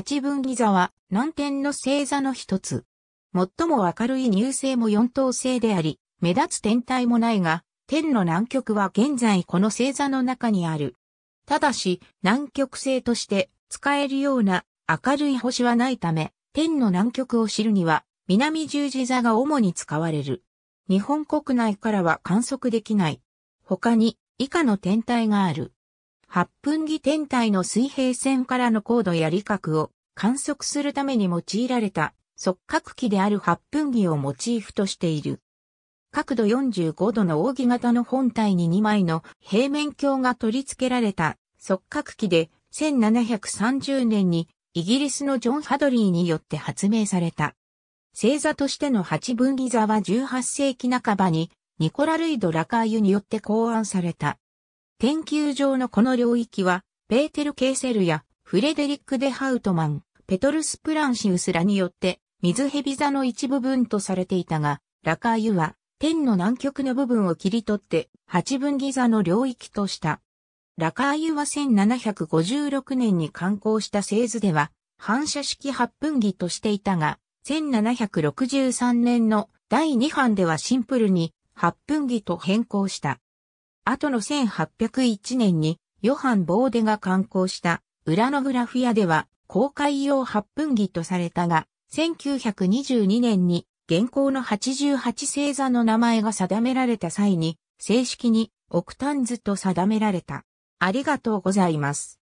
八分木座は南天の星座の一つ。最も明るい乳星も四等星であり、目立つ天体もないが、天の南極は現在この星座の中にある。ただし、南極星として使えるような明るい星はないため、天の南極を知るには、南十字座が主に使われる。日本国内からは観測できない。他に以下の天体がある。八分儀天体の水平線からの高度や理覚を観測するために用いられた測角器である八分儀をモチーフとしている。角度45度の扇形の本体に2枚の平面鏡が取り付けられた測角器で1730年にイギリスのジョン・ハドリーによって発明された。星座としての八分儀座は18世紀半ばにニコラ・ルイド・ラカーユによって考案された。研究上のこの領域は、ペーテル・ケーセルやフレデリック・デ・ハウトマン、ペトルス・プランシウスらによって、水蛇座の一部分とされていたが、ラカーユは、天の南極の部分を切り取って、八分ギ座の領域とした。ラカーユは1756年に刊行した製図では、反射式八分儀としていたが、1763年の第2版ではシンプルに八分儀と変更した。後の1801年にヨハン・ボーデが刊行した裏のグラフィアでは公開用8分儀とされたが、1922年に現行の88星座の名前が定められた際に正式にオクタンズと定められた。ありがとうございます。